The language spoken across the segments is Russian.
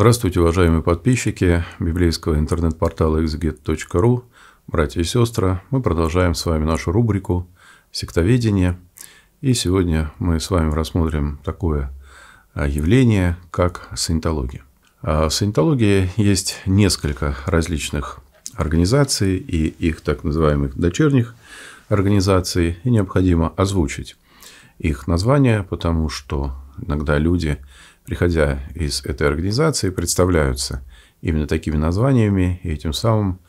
Здравствуйте, уважаемые подписчики библейского интернет-портала exget.ru, братья и сестры. Мы продолжаем с вами нашу рубрику «Сектоведение». И сегодня мы с вами рассмотрим такое а, явление, как саентология. В а, саентологии есть несколько различных организаций и их так называемых дочерних организаций, и необходимо озвучить их название, потому что иногда люди – приходя из этой организации, представляются именно такими названиями и этим самым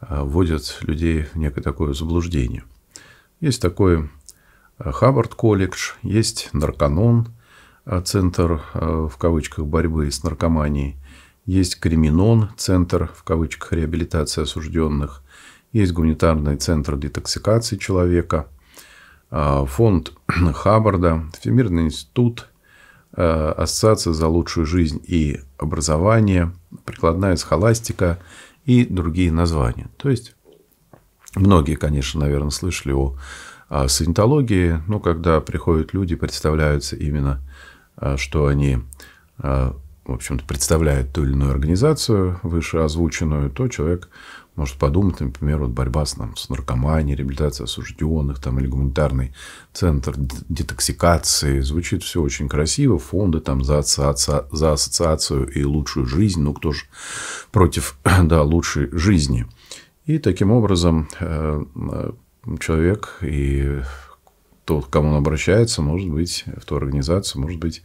а, вводят людей в некое такое заблуждение. Есть такой Хаббард колледж, есть Нарканон, а, центр а, в кавычках борьбы с наркоманией, есть Криминон, центр в кавычках реабилитации осужденных, есть гуманитарный центр детоксикации человека, фонд Хаббарда, Всемирный институт Э, Ассоциация за лучшую жизнь и образование, прикладная схоластика и другие названия. То есть, многие, конечно, наверное, слышали о саентологии, ну, когда приходят люди, представляются именно, э, что они, э, в общем-то, представляют ту или иную организацию, выше озвученную, то человек может подумать, например, вот борьба с, там, с наркоманией, реабилитация осужденных там, или гуманитарный центр детоксикации. Звучит все очень красиво. Фонды там, за, асоци... за ассоциацию и лучшую жизнь. Ну, кто же против да, лучшей жизни? И таким образом э, человек и тот, к кому он обращается, может быть, в ту организацию, может быть,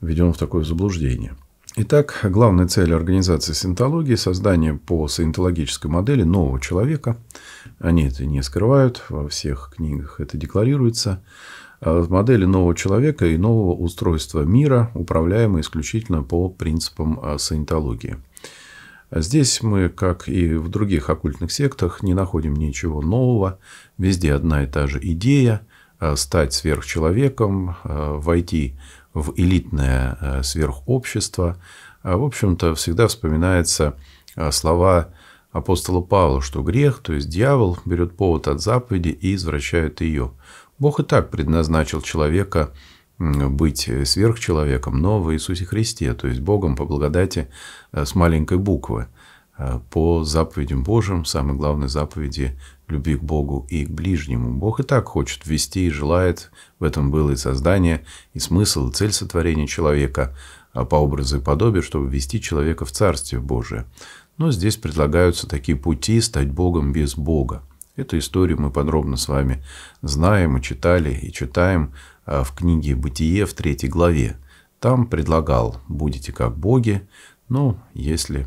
введен в такое заблуждение – Итак, главная цель организации синтологии создание по саентологической модели нового человека. Они это не скрывают, во всех книгах это декларируется. А модели нового человека и нового устройства мира, управляемой исключительно по принципам а, саентологии. А здесь мы, как и в других оккультных сектах, не находим ничего нового. Везде одна и та же идея – стать сверхчеловеком, войти в в элитное э, сверхобщество. А, в общем-то, всегда вспоминаются э, слова апостола Павла, что грех, то есть дьявол, берет повод от заповеди и извращает ее. Бог и так предназначил человека быть э, сверхчеловеком, но в Иисусе Христе, то есть Богом по благодати с маленькой буквы, по заповедям Божьим, самой главной заповеди любви к Богу и к ближнему. Бог и так хочет ввести и желает, в этом было и создание, и смысл, и цель сотворения человека а по образу и подобию, чтобы ввести человека в Царствие Божие. Но здесь предлагаются такие пути стать Богом без Бога. Эту историю мы подробно с вами знаем и читали, и читаем а, в книге «Бытие» в третьей главе. Там предлагал «Будете как боги», но если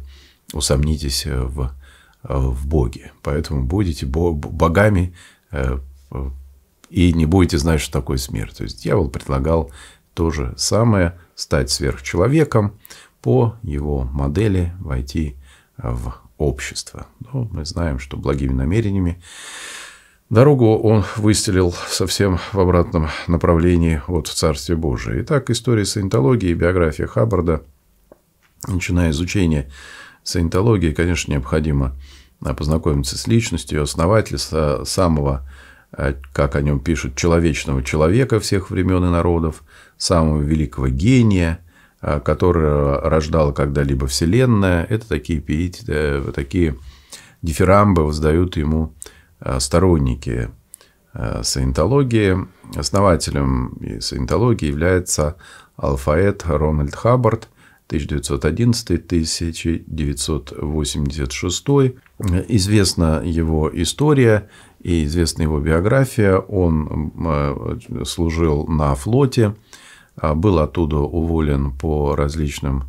усомнитесь э, в Э, в Боге. Поэтому будете богами э, и не будете знать, что такое смерть. То есть дьявол предлагал то же самое, стать сверхчеловеком, по его модели войти в общество. Но ну, мы знаем, что благими намерениями дорогу он выстелил совсем в обратном направлении от Царствия Божия. Итак, история саентологии биография Хаббарда, начиная изучение саентологии, конечно, необходимо а, познакомиться с личностью, ее основателя, самого, а, как о нем пишут, человечного человека всех времен и народов, самого великого гения, а, который рождал когда-либо Вселенная. Это такие, такие дифирамбы воздают ему сторонники саентологии. Основателем саентологии является алфаэт Рональд Хаббард – 1911-1986. Известна его история и известна его биография. Он э, служил на флоте, э, был оттуда уволен по различным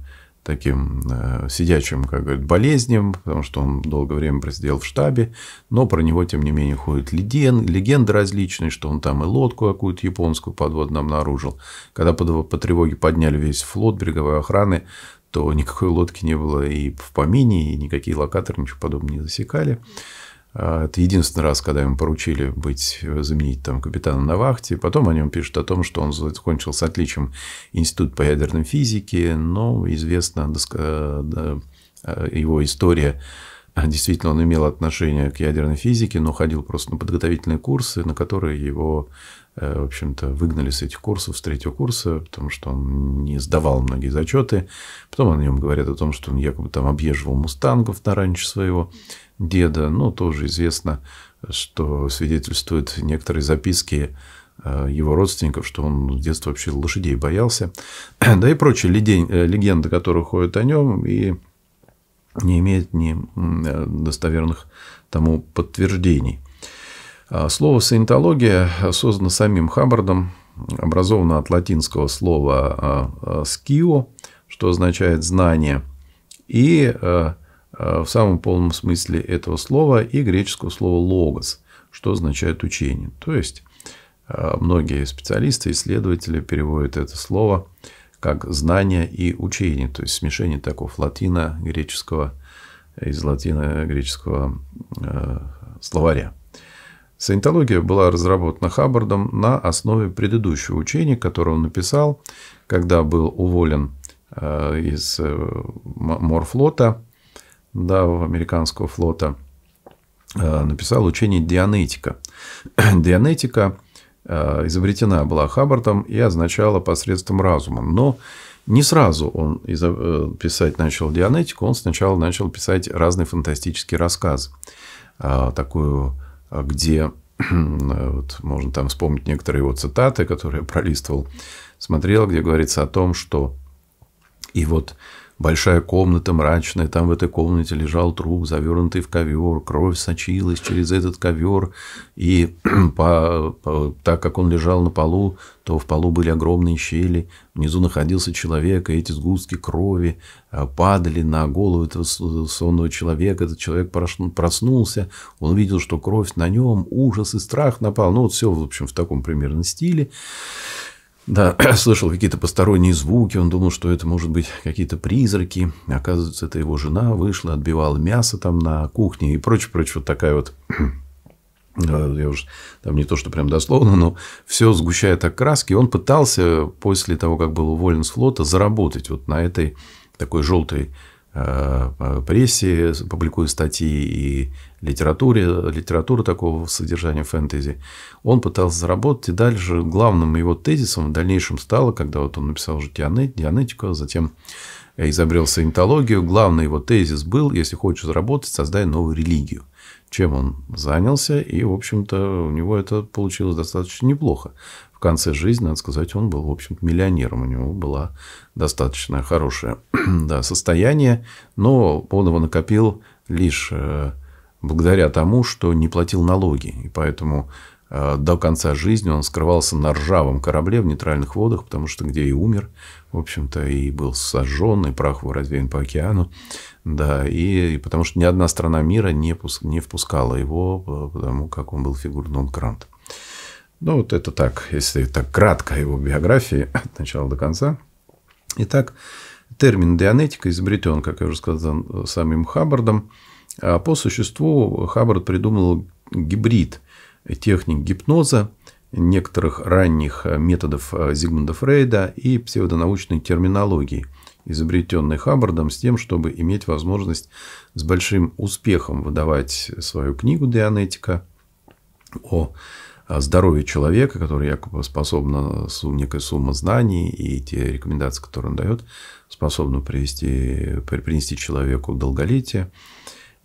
таким э, сидячим, как говорят, болезням, потому что он долгое время просидел в штабе, но про него, тем не менее, ходят леген, легенды различные, что он там и лодку какую-то японскую подводную обнаружил. Когда по, по тревоге подняли весь флот береговой охраны, то никакой лодки не было и в помине, и никакие локаторы ничего подобного не засекали. А, это единственный раз, когда ему поручили быть э, заменить там капитана на вахте. Потом о нем пишут о том, что он закончил с отличием институт по ядерной физике. Но известна э, э, его история. А, действительно, он имел отношение к ядерной физике, но ходил просто на подготовительные курсы, на которые его, в общем-то, выгнали с этих курсов, с третьего курса, потому что он не сдавал многие зачеты. Потом о нем говорят о том, что он якобы там объезживал мустангов на раньше своего деда. Ну, тоже известно, что свидетельствуют некоторые записки э, его родственников, что он с детства вообще лошадей боялся. Да и прочие э, легенды, которые ходят о нем, и не имеет ни э, достоверных тому подтверждений. А слово «саентология» создано самим Хаббардом, образовано от латинского слова «скио», что означает «знание», и Э, в самом полном смысле этого слова и греческого слова «логос», что означает «учение». То есть, э, многие специалисты, исследователи переводят это слово как «знание» и «учение», то есть смешение такого латино греческого из латино-греческого э, словаря. Саентология была разработана Хаббардом на основе предыдущего учения, которое он написал, когда был уволен э, из морфлота да, американского флота, э, написал учение «Дианетика». «Дианетика» э, изобретена была Хаббартом и означала «посредством разума». Но не сразу он э, писать начал дианетику, он сначала начал писать разные фантастические рассказы. А, такую, а, где вот, можно там вспомнить некоторые его цитаты, которые я пролистывал, смотрел, где говорится о том, что и вот Большая комната, мрачная, там в этой комнате лежал труп, завернутый в ковер, кровь сочилась через этот ковер, и по, по, так как он лежал на полу, то в полу были огромные щели, внизу находился человек, и эти сгустки крови э, падали на голову этого сонного человека, этот человек проснулся, он увидел, что кровь на нем, ужас и страх напал, ну вот все, в общем, в таком примерно стиле. Да, слышал какие-то посторонние звуки, он думал, что это может быть какие-то призраки. Оказывается, это его жена вышла, отбивала мясо там на кухне и прочее, прочее. Вот такая вот э, я уже там не то, что прям дословно, но все сгущает окраски. Он пытался после того, как был уволен с флота, заработать вот на этой такой желтой Э, прессе, публикую статьи и литературе, литература такого содержания фэнтези. Он пытался заработать, и дальше главным его тезисом в дальнейшем стало, когда вот он написал уже Дианетику, а затем изобрел саентологию, главный его тезис был, если хочешь заработать, создай новую религию. Чем он занялся, и, в общем-то, у него это получилось достаточно неплохо конце жизни, надо сказать, он был, в общем то миллионером. У него было достаточно хорошее да, состояние, но он его накопил лишь э, благодаря тому, что не платил налоги. И поэтому э, до конца жизни он скрывался на ржавом корабле в нейтральных водах, потому что где и умер, в общем-то, и был сожжен, и прах его развеян по океану. Да, и, и потому что ни одна страна мира не, пуск, не впускала его, э, потому как он был фигурным грантом. Ну, вот это так, если так кратко его биографии от начала до конца. Итак, термин «дианетика» изобретен, как я уже сказал, самим Хаббардом. А по существу Хаббард придумал гибрид э, техник гипноза, некоторых ранних э, методов э, Зигмунда Фрейда и псевдонаучной терминологии, изобретенной Хаббардом с тем, чтобы иметь возможность с большим успехом выдавать свою книгу «Дианетика» о здоровье человека, который якобы способен с некой суммы знаний и те рекомендации, которые он дает, способно привести, принести человеку долголетие.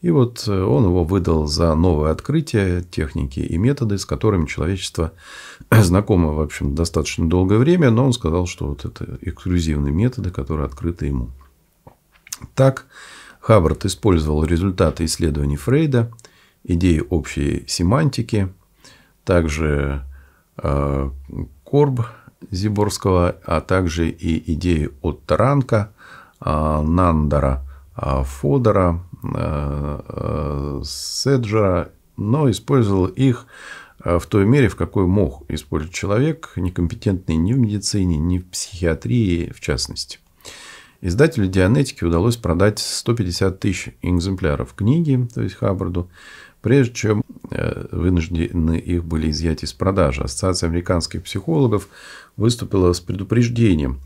И вот э, он его выдал за новое открытие, техники и методы, с которыми человечество знакомо, в общем, достаточно долгое время, но он сказал, что вот это эксклюзивные методы, которые открыты ему. Так, Хаббард использовал результаты исследований Фрейда, идеи общей семантики – также э, Корб Зиборского, а также и идеи от Таранка, э, Нандера, э, Фодора, Седжера, но использовал их в той мере, в какой мог использовать человек, некомпетентный ни в медицине, ни в психиатрии в частности. Издателю Дианетики удалось продать 150 тысяч экземпляров книги, то есть Хаббарду, прежде чем э, вынуждены их были изъять из продажи. Ассоциация американских психологов выступила с предупреждением,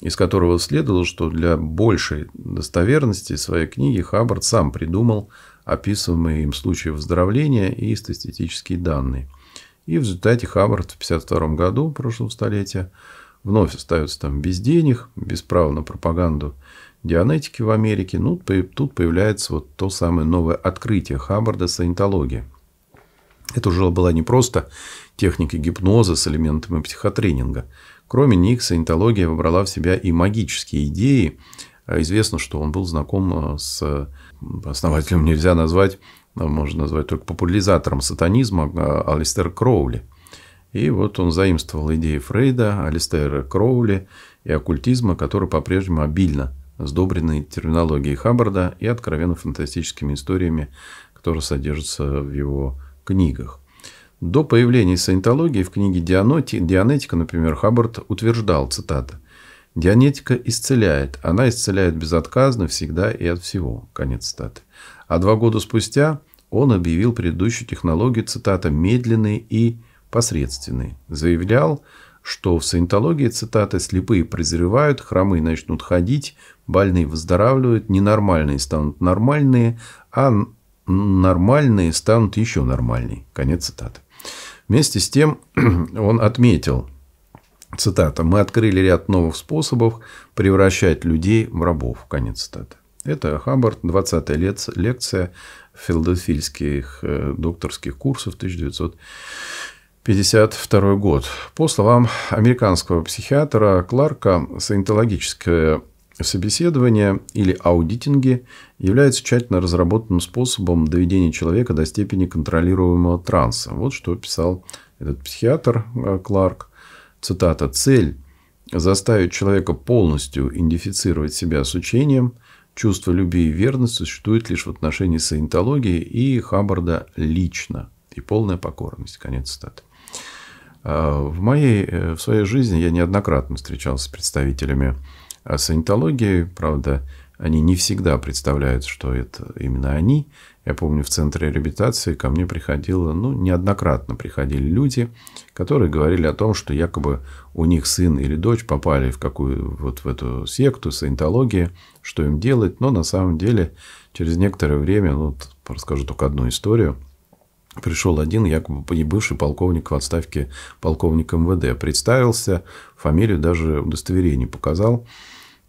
из которого следовало, что для большей достоверности своей книги Хаббард сам придумал описываемые им случаи выздоровления и статистические данные. И в результате Хаббард в 1952 году, прошлого столетия, вновь остается там без денег, без права на пропаганду Дианетики в Америке, ну, тут появляется вот то самое новое открытие Хаббарда саентологии. Это уже была не просто техника гипноза с элементами психотренинга. Кроме них, саентология вобрала в себя и магические идеи. А известно, что он был знаком э, с основателем, нельзя назвать, а можно назвать только популяризатором сатанизма а, Алистер Кроули. И вот он заимствовал идеи Фрейда, Алистера Кроули и оккультизма, который по-прежнему обильно – сдобренной терминологией Хаббарда и откровенно фантастическими историями, которые содержатся в его книгах. До появления саентологии в книге «Дианетика», например, Хаббард утверждал, цитата, «Дианетика исцеляет, она исцеляет безотказно всегда и от всего». Конец цитаты. А два года спустя он объявил предыдущую технологию, цитата, «медленной и посредственной». Заявлял, что в саентологии, цитата, «слепые прозревают, хромые начнут ходить, больные выздоравливают, ненормальные станут нормальные, а нормальные станут еще нормальней». Конец цитаты. Вместе с тем он отметил, цитата, «Мы открыли ряд новых способов превращать людей в рабов». Конец цитаты. Это Хаббард, 20-я лекция филадельфийских э, докторских курсов 1900 1952 год. По словам американского психиатра Кларка, саентологическое собеседование или аудитинги является тщательно разработанным способом доведения человека до степени контролируемого транса. Вот что писал этот психиатр э, Кларк. Цитата. «Цель – заставить человека полностью идентифицировать себя с учением. Чувство любви и верности существует лишь в отношении саентологии и Хаббарда лично. И полная покорность». Конец цитаты. А, в, моей, э, в своей жизни я неоднократно встречался с представителями а, санитологии. Правда, они не всегда представляют, что это именно они. Я помню, в центре реабилитации ко мне приходило, ну, неоднократно приходили люди, которые говорили о том, что якобы у них сын или дочь попали в какую вот в эту секту, саентологии, что им делать. Но на самом деле через некоторое время, ну, расскажу только одну историю – Пришел один, якобы бывший полковник в отставке полковник МВД. Представился, фамилию даже удостоверение показал.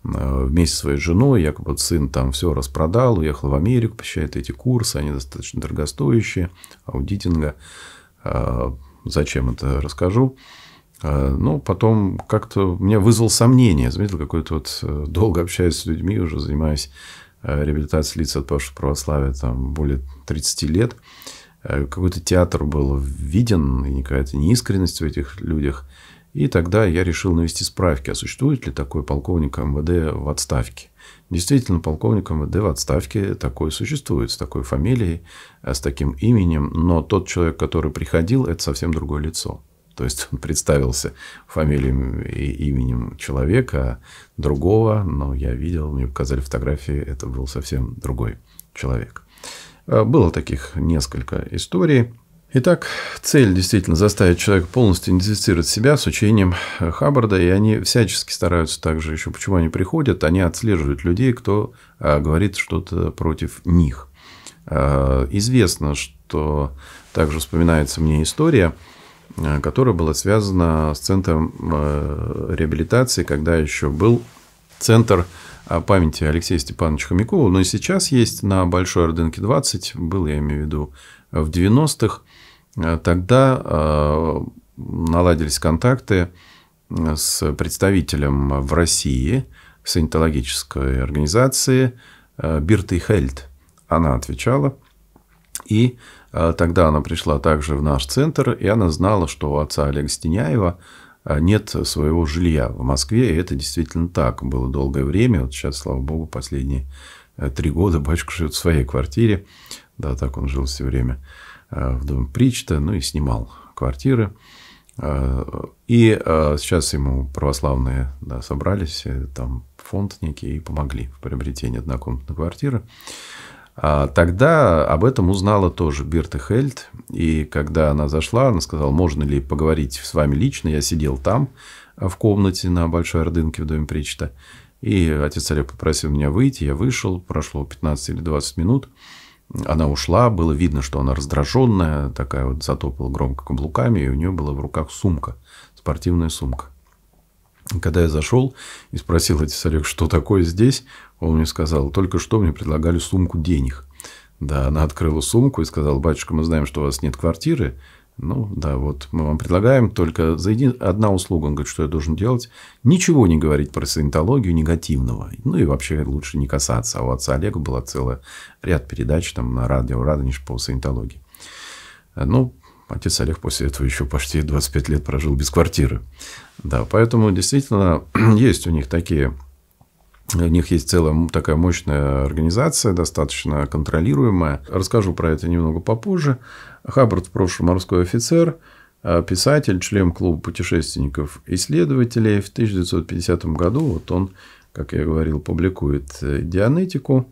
Э, вместе со своей женой, якобы сын там все распродал, уехал в Америку, посещает эти курсы, они достаточно дорогостоящие, аудитинга. Э, зачем это расскажу. Э, ну, потом как-то меня вызвал сомнение. Заметил, какой-то вот долго общаюсь с людьми, уже занимаюсь реабилитацией лиц от православия там более 30 лет. Э, какой-то театр был виден, и какая-то неискренность в этих людях. И тогда я решил навести справки, а существует ли такой полковник МВД в отставке. Действительно, полковник МВД в отставке такой существует, с такой фамилией, э, с таким именем, но тот человек, который приходил, это совсем другое лицо. То есть он представился фамилием и именем человека другого, но я видел, мне показали фотографии, это был совсем другой человек. Э, было таких несколько историй. Итак, цель действительно заставить человека полностью идентифицировать себя с учением э, Хаббарда, и они всячески стараются также еще, почему они приходят, они отслеживают людей, кто э, говорит что-то против них. Известно, что также вспоминается мне история, которая была связана с центром реабилитации, когда еще был центр памяти Алексея Степановича Хомякова, но и сейчас есть на Большой Ордынке 20, был я имею в виду в 90-х, э, тогда э, наладились контакты э, с представителем в России санитологической организации Бирты Хельд. Она отвечала, и тогда она пришла также в наш центр, и она знала, что у отца Олега Стеняева – а, нет своего жилья в Москве. И это действительно так. Было долгое время. Вот сейчас, слава богу, последние э, три года батюшка живет в своей квартире. Да, так он жил все время э, в доме Причта, ну и снимал квартиры. А, и а, сейчас ему православные да, собрались, э, там фонд некий, и помогли в приобретении однокомнатной квартиры. А тогда об этом узнала тоже Берта Хельд. И когда она зашла, она сказала, можно ли поговорить с вами лично. Я сидел там, а в комнате на Большой Ордынке в Доме Причта. И отец Олег попросил меня выйти. Я вышел. Прошло 15 или 20 минут. Она ушла. Было видно, что она раздраженная. Такая вот затопала громко каблуками. И у нее была в руках сумка. Спортивная сумка. Когда я зашел и спросил отец Олег, что такое здесь, он мне сказал, только что мне предлагали сумку денег. Да, она открыла сумку и сказала, батюшка, мы знаем, что у вас нет квартиры, ну, да, вот мы вам предлагаем только за един... одна услуга. Он говорит, что я должен делать? Ничего не говорить про саентологию негативного. Ну, и вообще лучше не касаться. А у отца Олега была целый ряд передач там на радио Радонеж по саентологии. Ну, Отец Олег после этого еще почти 25 лет прожил без квартиры. Да, поэтому действительно есть у них такие у них есть целая такая мощная организация, достаточно контролируемая. Расскажу про это немного попозже. Хаббард в прошлом морской офицер, а, писатель, член клуба путешественников-исследователей. В 1950 году вот он, как я говорил, публикует э, «Дианетику».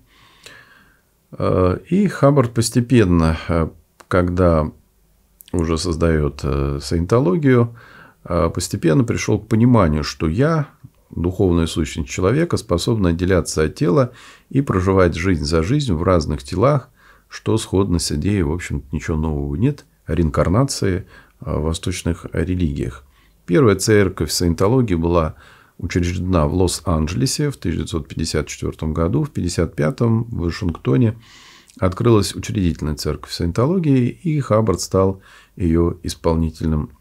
А, и Хаббард постепенно, а, когда уже создает э, саентологию, а постепенно пришел к пониманию, что я, духовная сущность человека, способна отделяться от тела и проживать жизнь за жизнью в разных телах, что сходно с идеей, в общем-то, ничего нового нет, реинкарнации а, в восточных религиях. Первая церковь саентологии была учреждена в Лос-Анджелесе в 1954 году, в 1955 в Вашингтоне – открылась учредительная церковь саентологии, и Хаббард стал ее исполнительным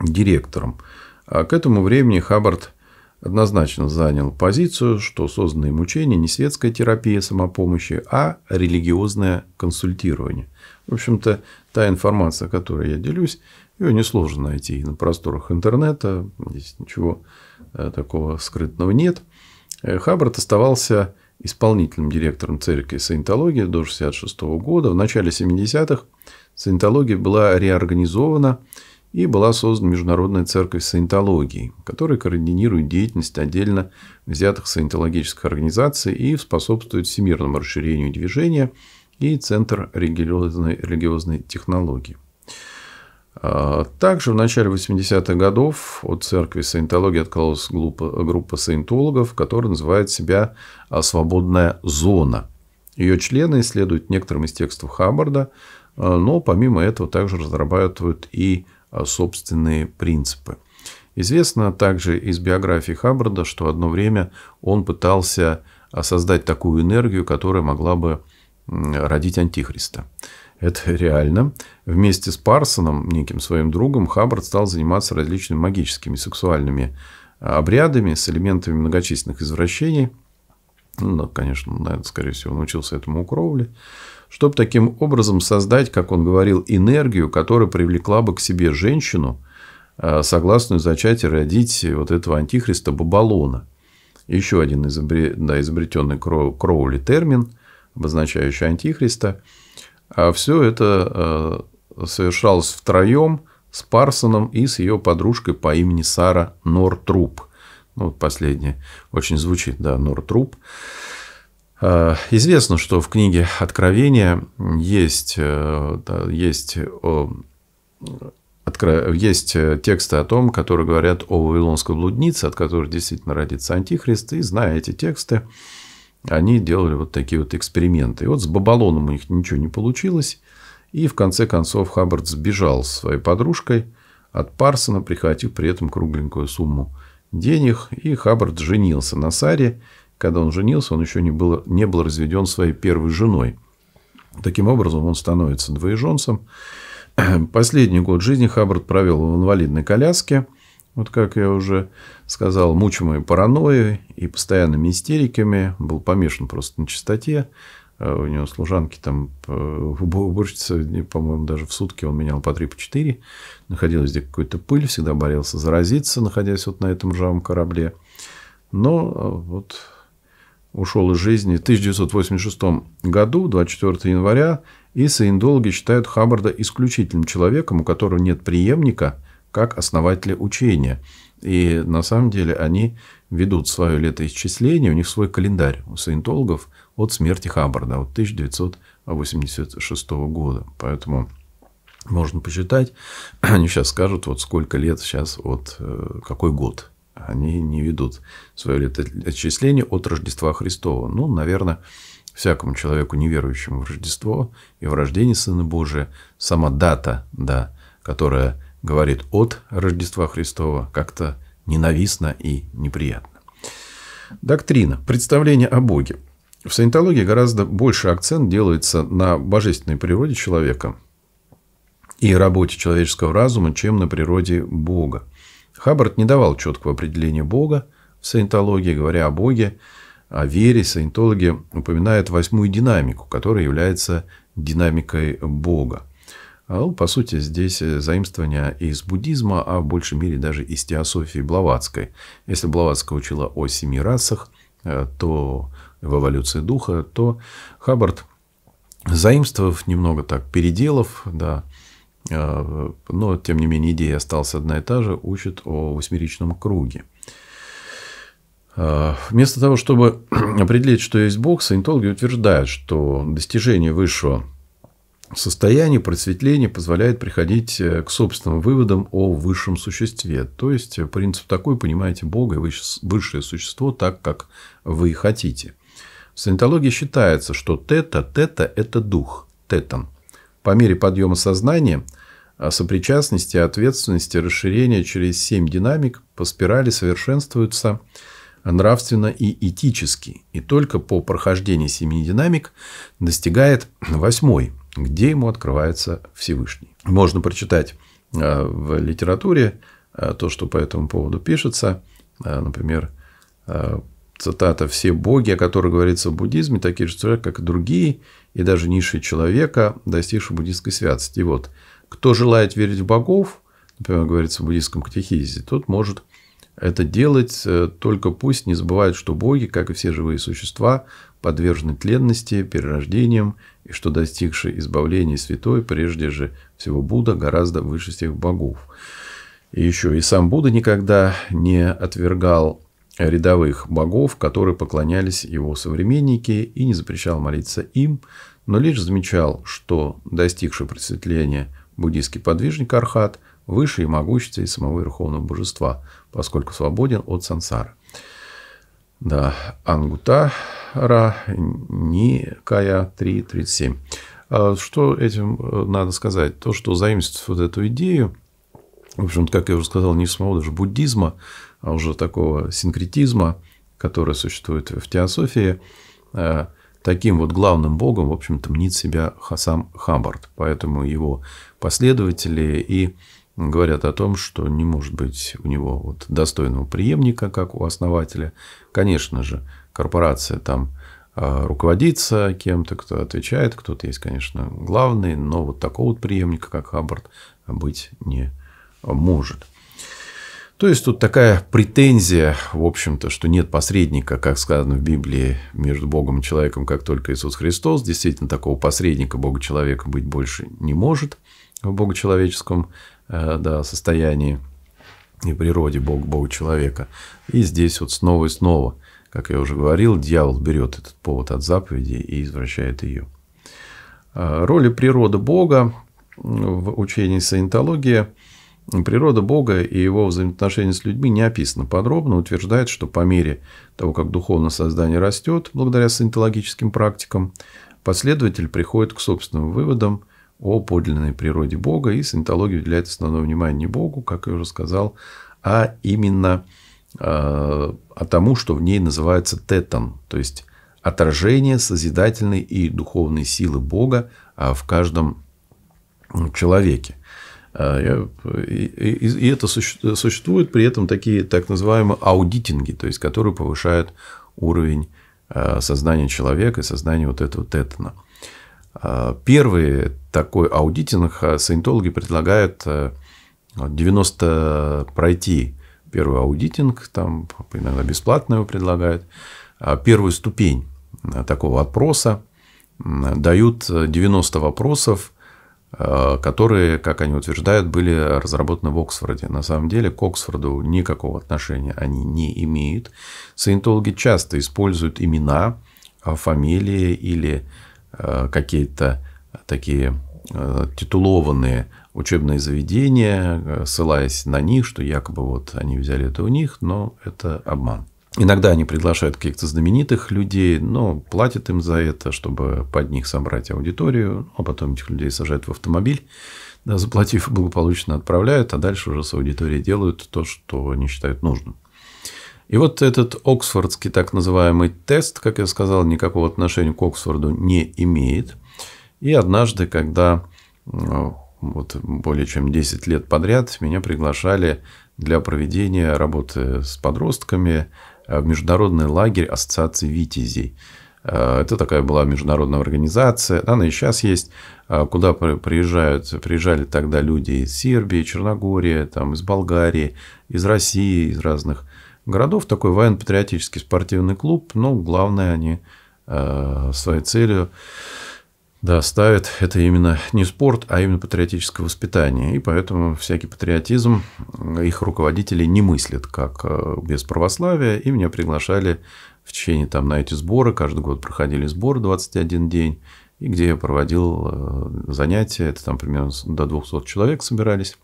директором. А к этому времени Хаббард однозначно занял позицию, что созданные мучения не светская терапия самопомощи, а религиозное консультирование. В общем-то, та информация, которой я делюсь, ее несложно найти на просторах интернета. Здесь ничего э, такого скрытного нет. Э, Хаббард оставался исполнительным директором церкви саентологии до 1966 года. В начале 70-х саентология была реорганизована и была создана Международная церковь саентологии, которая координирует деятельность отдельно взятых саентологических организаций и способствует всемирному расширению движения и Центр религиозной, религиозной технологии – а, также в начале 80-х годов от церкви саентологии откололась группа, группа саентологов, которая называет себя «А «Свободная зона». Ее члены исследуют некоторым из текстов Хаббарда, а, но помимо этого также разрабатывают и собственные принципы. Известно также из биографии Хаббарда, что одно время он пытался создать такую энергию, которая могла бы родить Антихриста это реально. Вместе с Парсоном, неким своим другом, Хаббард стал заниматься различными магическими сексуальными а, обрядами с элементами многочисленных извращений. Ну, конечно, наверное, скорее всего, научился этому у Кроули. Чтобы таким образом создать, как он говорил, энергию, которая привлекла бы к себе женщину, а, согласную зачать и родить вот этого антихриста Бабалона. Еще один изобретенный Кроули термин, обозначающий антихриста – а все это э, совершалось втроем с Парсоном и с ее подружкой по имени Сара Нортруп. Ну, вот последнее очень звучит, да, Нортруп. А, известно, что в книге Откровения есть, э, есть, есть э, тексты о том, которые говорят о Вавилонской блуднице, от которой действительно родится Антихрист. И зная эти тексты, они делали вот такие вот эксперименты. И вот с Бабалоном у них ничего не получилось. И в конце концов Хаббард сбежал с своей подружкой от Парсона, прихватив при этом кругленькую сумму денег. И Хаббард женился на Саре. Когда он женился, он еще не был, не был разведен своей первой женой. Таким образом, он становится двоеженцем. Последний год жизни Хаббард провел в инвалидной коляске – вот как я уже сказал, мучимый паранойей и постоянными истериками, был помешан просто на чистоте. А у него служанки там, э, уборщица, по-моему, даже в сутки он менял по три по четыре. Находилась где какой-то пыль, всегда боялся заразиться, находясь вот на этом ржавом корабле. Но э, вот ушел из жизни в 1986 году, 24 января, и саиндологи считают Хаббарда исключительным человеком, у которого нет преемника – как основатели учения. И на самом деле они ведут свое летоисчисление, у них свой календарь у саентологов от смерти Хаббарда, от 1986 года. Поэтому можно посчитать, они сейчас скажут, вот сколько лет сейчас, вот э, какой год. Они не ведут свое летоисчисление от Рождества Христова. Ну, наверное, всякому человеку, неверующему в Рождество и в рождение Сына Божия, сама дата, да, которая говорит от Рождества Христова, как-то ненавистно и неприятно. Доктрина. Представление о Боге. В саентологии гораздо больше акцент делается на божественной природе человека и работе человеческого разума, чем на природе Бога. Хаббард не давал четкого определения Бога в саентологии, говоря о Боге, о вере, саентологи упоминают восьмую динамику, которая является динамикой Бога. А, ну, по сути, здесь э, заимствование из буддизма, а в большей мере даже из теософии Блаватской. Если Блаватская учила о семи расах, э, то в эволюции духа, то Хаббард, заимствовав немного так, переделав, да, э, но, тем не менее, идея осталась одна и та же, учит о восьмеричном круге. Вместо того, чтобы определить, что есть Бог, саентологи утверждают, что достижение высшего состояние просветления позволяет приходить э, к собственным выводам о высшем существе. То есть, э, принцип такой, понимаете Бога и высшее существо так, как вы хотите. В саентологии считается, что тета, тета – это дух, тетан. По мере подъема сознания, а, сопричастности, ответственности, расширения через семь динамик по спирали совершенствуются а, нравственно и этически. И только по прохождении семи динамик достигает восьмой – где ему открывается Всевышний. Можно прочитать э, в литературе э, то, что по этому поводу пишется. Э, например, цитата «Все боги, о которых говорится в буддизме, такие же человек, как и другие, и даже низшие человека, достигшие буддийской святости». И вот, кто желает верить в богов, например, говорится в буддийском катехизисе, тот может это делать, только пусть не забывают, что боги, как и все живые существа, подвержены тленности, перерождениям и что достигший избавления святой, прежде же всего Будда, гораздо выше всех богов. И еще и сам Будда никогда не отвергал рядовых богов, которые поклонялись его современники, и не запрещал молиться им, но лишь замечал, что достигший просветления буддийский подвижник Архат выше и могущественнее самого верховного божества, поскольку свободен от сансары. Да, Ангута, Ангутара, Никая 3.37. А что этим э, надо сказать? То, что заимствует вот эту идею, в общем как я уже сказал, не самого даже буддизма, а уже такого синкретизма, который существует в теософии, э, таким вот главным богом, в общем-то, мнит себя Хасам Хамбард. Поэтому его последователи и говорят о том, что не может быть у него вот достойного преемника, как у основателя. Конечно же, корпорация там а, руководится кем-то, кто отвечает, кто-то есть, конечно, главный, но вот такого вот преемника, как Хаббард, быть не может. То есть тут такая претензия, в общем-то, что нет посредника, как сказано в Библии, между Богом и человеком, как только Иисус Христос. Действительно, такого посредника Бога человека быть больше не может в богочеловеческом Э, да, состоянии и природе Бог, Бог человека. И здесь вот снова и снова, как я уже говорил, дьявол берет этот повод от заповеди и извращает ее. Э, роли природы Бога в учении саентологии Природа Бога и его взаимоотношения с людьми не описаны подробно, утверждает, что по мере того, как духовное создание растет, благодаря саентологическим практикам, последователь приходит к собственным выводам о подлинной природе Бога, и саентология уделяет основное внимание не Богу, как я уже сказал, а именно э, а тому, что в ней называется тетан, то есть отражение созидательной и духовной силы Бога а, в каждом человеке. Э, и это существует при этом такие так называемые аудитинги, то есть которые повышают уровень э, сознания человека и сознания вот этого тетана. Первый такой аудитинг э, саентологи предлагают 90 э, пройти первый аудитинг, там иногда бесплатно его предлагают. А первую ступень э, такого опроса дают 90 вопросов, которые, как они утверждают, были разработаны в Оксфорде. На самом деле к Оксфорду никакого отношения они не имеют. Саентологи часто используют имена, фамилии или Э, какие-то такие э, титулованные учебные заведения, э, ссылаясь на них, что якобы вот они взяли это у них, но это обман. Иногда они приглашают каких-то знаменитых людей, но платят им за это, чтобы под них собрать аудиторию, ну, а потом этих людей сажают в автомобиль, да, заплатив благополучно отправляют, а дальше уже с аудиторией делают то, что они считают нужным. И вот этот оксфордский так называемый тест, как я сказал, никакого отношения к Оксфорду не имеет. И однажды, когда вот более чем 10 лет подряд меня приглашали для проведения работы с подростками а, в международный лагерь Ассоциации Витязей. А, это такая была международная организация, она и сейчас есть, а, куда приезжают, приезжали тогда люди из Сербии, Черногории, там, из Болгарии, из России, из разных городов такой военно-патриотический спортивный клуб, но главное они э, своей целью да, ставят это именно не спорт, а именно патриотическое воспитание. И поэтому всякий патриотизм э, их руководители не мыслят, как э, без православия. И меня приглашали в течение там, на эти сборы. Каждый год проходили сборы 21 день. И где я проводил занятия, это там примерно до 200 человек собирались.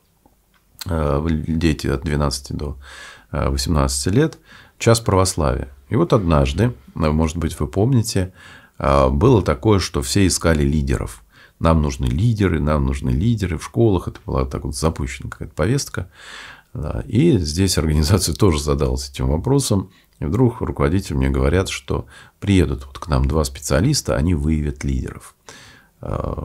Дети от 12 до 18 э, лет, час православия. И вот однажды, э, может быть, вы помните, э, было такое, что все искали лидеров. Нам нужны лидеры, нам нужны лидеры в школах. Это была так вот запущена какая-то повестка. И здесь организация тоже задалась этим вопросом. И вдруг руководители мне говорят, что приедут вот к нам два специалиста, они выявят лидеров.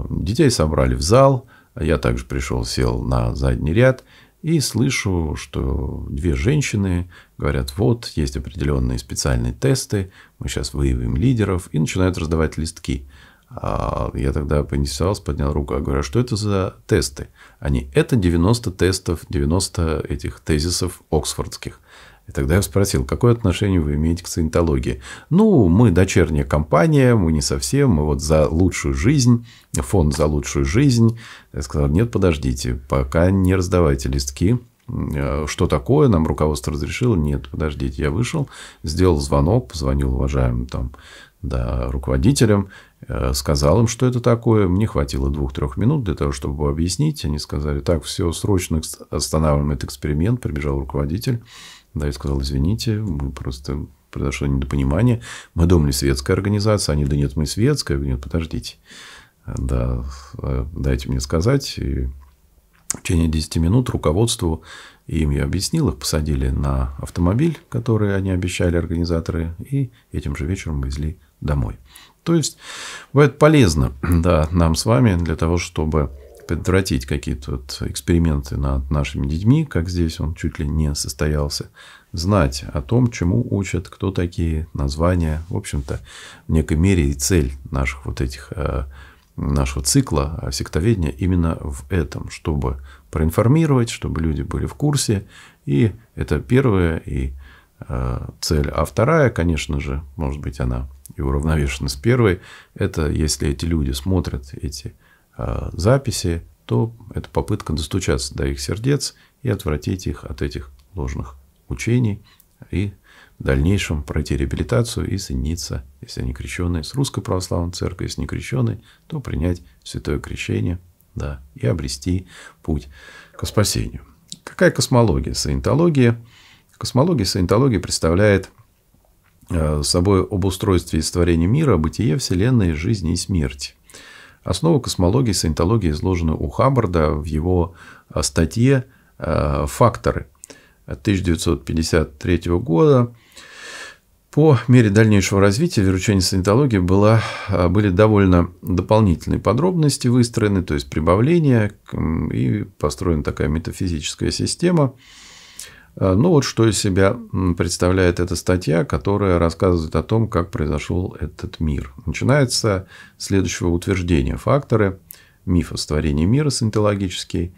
Детей собрали в зал, я также пришел, сел на задний ряд, и слышу, что две женщины говорят, вот, есть определенные специальные тесты, мы сейчас выявим лидеров, и начинают раздавать листки. А я тогда поинтересовался, поднял руку, я а говорю, «А что это за тесты? Они, это 90 тестов, 90 этих тезисов оксфордских. И тогда я спросил, какое отношение вы имеете к саентологии? Ну, мы дочерняя компания, мы не совсем, мы вот за лучшую жизнь, фонд за лучшую жизнь. Я сказал, нет, подождите, пока не раздавайте листки, э, что такое, нам руководство разрешило, нет, подождите, я вышел, сделал звонок, позвонил уважаемым там, да, руководителям, э, сказал им, что это такое, мне хватило двух-трех минут для того, чтобы объяснить, они сказали, так, все, срочно останавливаем этот эксперимент, прибежал руководитель, да, я сказал, извините, мы просто произошло недопонимание. Мы думали, светская организация. Они, да нет, мы светская. Я нет, подождите. Да, э, дайте мне сказать. И в течение 10 минут руководству им я объяснил, их посадили на автомобиль, который они обещали организаторы, и этим же вечером везли домой. То есть бывает полезно да, нам с вами для того, чтобы предотвратить какие-то вот эксперименты над нашими детьми, как здесь он чуть ли не состоялся, знать о том, чему учат, кто такие, названия, в общем-то, в некой мере и цель наших вот этих э, нашего цикла сектоведения именно в этом, чтобы проинформировать, чтобы люди были в курсе. И это первая и э, цель. А вторая, конечно же, может быть, она и уравновешена с первой, это если эти люди смотрят эти Э, записи, то это попытка достучаться до их сердец и отвратить их от этих ложных учений и в дальнейшем пройти реабилитацию и соединиться, если они крещенные, с Русской Православной Церковью, если не крещенные, то принять святое крещение да, и обрести путь к спасению. Какая космология? Саентология. Космология саентология представляет э, собой об устройстве и створении мира, бытие Вселенной, жизни и смерти. Основа космологии и саентологии изложена у Хаббарда в его э, статье э, «Факторы» 1953 года. По мере дальнейшего развития веручения санитологии было э, были довольно дополнительные подробности выстроены, то есть прибавления, и построена такая метафизическая система – Э, ну вот что из себя представляет эта статья, которая рассказывает о том, как произошел этот мир. Начинается следующего утверждения. Факторы мифа створения мира сантологический.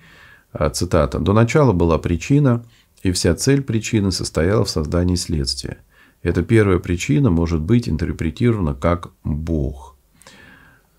Э, цитата. «До начала была причина, и вся цель причины состояла в создании следствия. Эта первая причина может быть интерпретирована как Бог».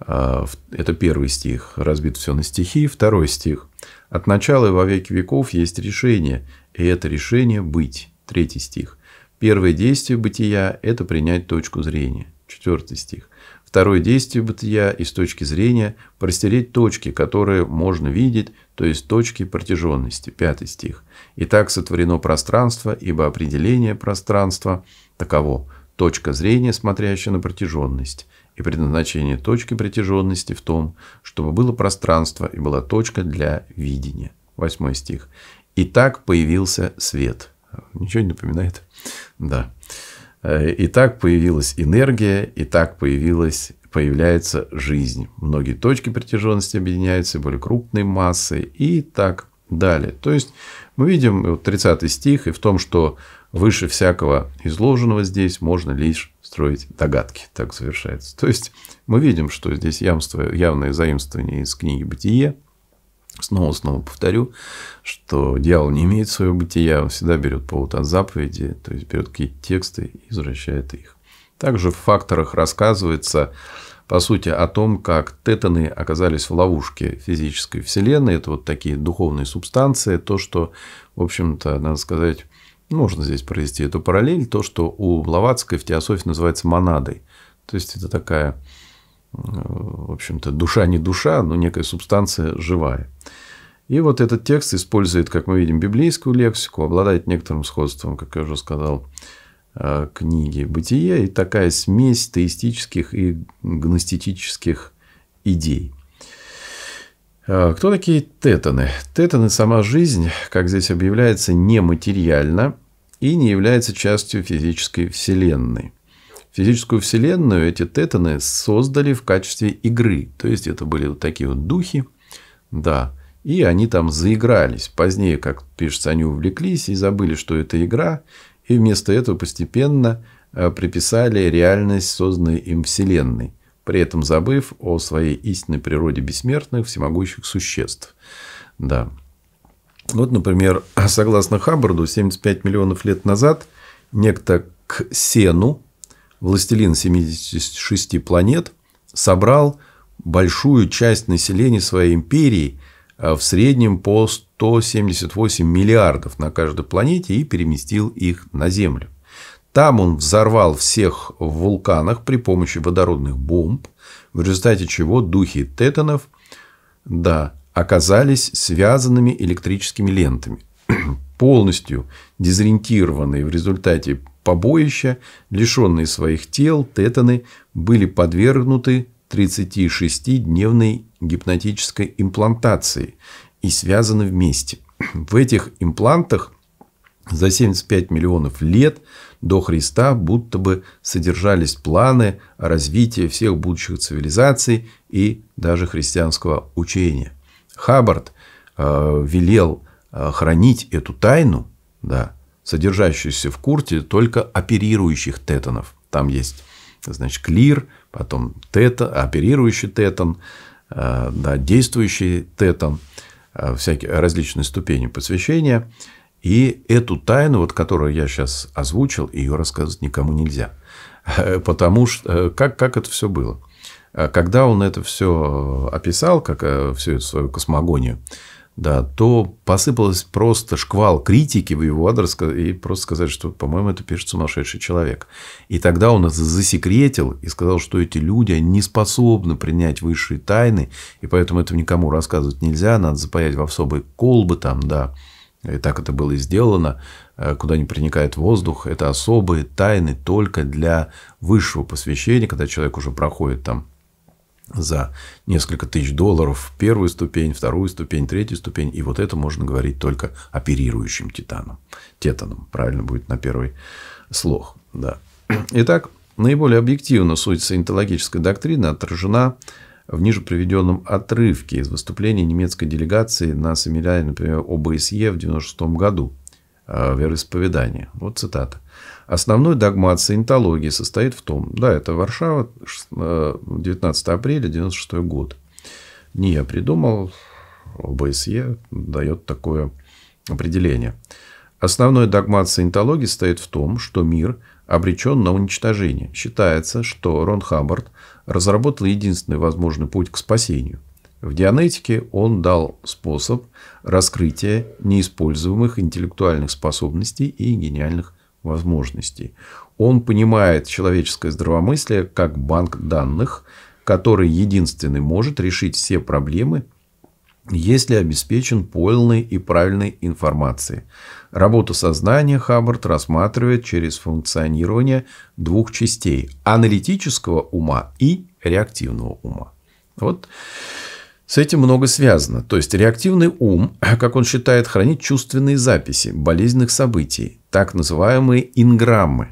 А, это первый стих. Разбит все на стихи. Второй стих. От начала и во веки веков есть решение, и это решение – быть. Третий стих. Первое действие бытия – это принять точку зрения. Четвертый стих. Второе действие бытия из точки зрения – простереть точки, которые можно видеть, то есть точки протяженности. Пятый стих. И так сотворено пространство, ибо определение пространства таково – точка зрения, смотрящая на протяженность и предназначение точки притяженности в том, чтобы было пространство и была точка для видения. Восьмой стих. И так появился свет. Ничего не напоминает? Да. «Э, и так появилась энергия, и так появилась, появляется жизнь. Многие точки притяженности объединяются, более крупные массы и так далее. То есть, мы видим вот 30 стих и в том, что Выше всякого изложенного здесь можно лишь строить догадки. Так завершается. То есть, мы видим, что здесь ямство, явное заимствование из книги «Бытие». Снова-снова повторю, что дьявол не имеет своего бытия, он всегда берет повод от заповеди, то есть берет какие-то тексты и извращает их. Также в факторах рассказывается, по сути, о том, как тетаны оказались в ловушке физической вселенной. Это вот такие духовные субстанции, то, что, в общем-то, надо сказать, можно здесь провести эту параллель, то, что у Блаватской в теософии называется монадой. То есть, это такая, э, в общем-то, душа не душа, но некая субстанция живая. И вот этот текст использует, как мы видим, библейскую лексику, обладает некоторым сходством, как я уже сказал, э, книги «Бытие» и такая смесь теистических и гностических идей. А, кто такие тетаны? Тетаны – сама жизнь, как здесь объявляется, нематериальна и не является частью физической вселенной. Физическую вселенную эти тетаны создали в качестве игры. То есть, это были вот такие вот духи, да, и они там заигрались. Позднее, как пишется, они увлеклись и забыли, что это игра, и вместо этого постепенно а, приписали реальность, созданной им вселенной – при этом забыв о своей истинной природе бессмертных, всемогущих существ. Да. Вот, например, согласно Хаббарду, 75 миллионов лет назад некто Ксену, Сену, властелин 76 планет, собрал большую часть населения своей империи а, в среднем по 178 миллиардов на каждой планете и переместил их на Землю. Там он взорвал всех в вулканах при помощи водородных бомб, в результате чего духи тетанов да, оказались связанными электрическими лентами. Полностью дезориентированные в результате побоища, лишенные своих тел, тетаны были подвергнуты 36-дневной гипнотической имплантации и связаны вместе. В этих имплантах за 75 миллионов лет до Христа будто бы содержались планы развития всех будущих цивилизаций и даже христианского учения. Хаббард э, велел э, хранить эту тайну, да, содержащуюся в курте только оперирующих тетанов. Там есть значит, клир, потом тета, оперирующий тетан, э, да, действующий тетан, э, всякие различные ступени посвящения – и эту тайну, вот, которую я сейчас озвучил, ее рассказывать никому нельзя. Э, потому что э, как, как это все было? Э, когда он это все описал, как всю свою космогонию, да, то посыпалось просто шквал критики в его адрес и просто сказать, что, по-моему, это пишет сумасшедший человек. И тогда он это засекретил и сказал, что эти люди не способны принять высшие тайны, и поэтому это никому рассказывать нельзя, надо запаять в особые колбы там, да, и так это было и сделано, э, куда не проникает воздух, это особые тайны только для высшего посвящения, когда человек уже проходит там за несколько тысяч долларов первую ступень, вторую ступень, третью ступень. И вот это можно говорить только оперирующим титаном. Тетаном, правильно будет на первый слог. Да. Итак, наиболее объективно суть саентологической доктрины отражена в ниже приведенном отрывке из выступления немецкой делегации на семинаре, например, ОБСЕ в 1996 году э, вероисповедание. Вот цитата. Основной догмат саентологии состоит в том, да, это Варшава, 19 э, апреля 1996 год. Не я придумал, ОБСЕ дает такое определение. Основной догмат саентологии состоит в том, что мир обречен на уничтожение. Считается, что Рон Хаббард – разработал единственный возможный путь к спасению. В Дианетике он дал способ раскрытия неиспользуемых интеллектуальных способностей и гениальных возможностей. Он понимает человеческое здравомыслие как банк данных, который единственный может решить все проблемы, если обеспечен полной и правильной информацией. Работу сознания Хаббард рассматривает через функционирование двух частей – аналитического ума и реактивного ума. Вот с этим много связано. То есть, реактивный ум, как он считает, хранит чувственные записи болезненных событий, так называемые инграммы,